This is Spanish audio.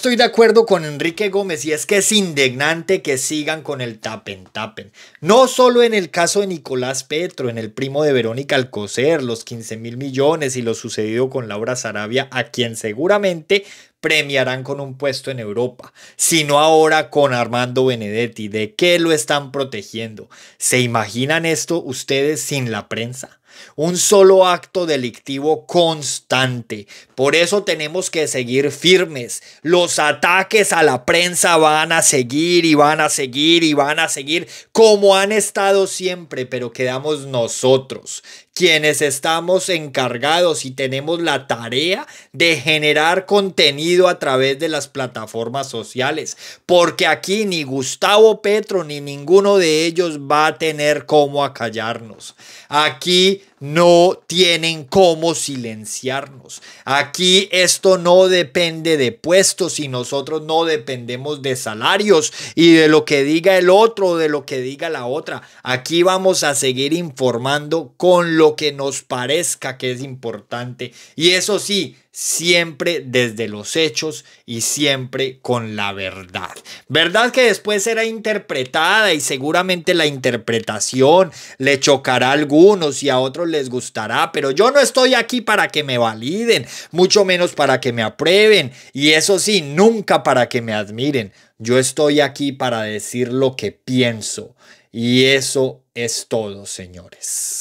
estoy de acuerdo con Enrique Gómez y es que es indignante que sigan con el tapen tapen. No solo en el caso de Nicolás Petro, en el primo de Verónica Alcocer, los 15 mil millones y lo sucedido con Laura Sarabia, a quien seguramente premiarán con un puesto en Europa, sino ahora con Armando Benedetti. ¿De qué lo están protegiendo? ¿Se imaginan esto ustedes sin la prensa? un solo acto delictivo constante. Por eso tenemos que seguir firmes. Los ataques a la prensa van a seguir y van a seguir y van a seguir como han estado siempre, pero quedamos nosotros, quienes estamos encargados y tenemos la tarea de generar contenido a través de las plataformas sociales, porque aquí ni Gustavo Petro ni ninguno de ellos va a tener cómo acallarnos. Aquí no tienen cómo silenciarnos. Aquí esto no depende de puestos y nosotros no dependemos de salarios y de lo que diga el otro, o de lo que diga la otra. Aquí vamos a seguir informando con lo que nos parezca que es importante. Y eso sí, siempre desde los hechos y siempre con la verdad. ¿Verdad que después será interpretada y seguramente la interpretación le chocará a algunos y a otros les gustará? Pero yo no estoy aquí para que me validen, mucho menos para que me aprueben y eso sí, nunca para que me admiren. Yo estoy aquí para decir lo que pienso y eso es todo, señores.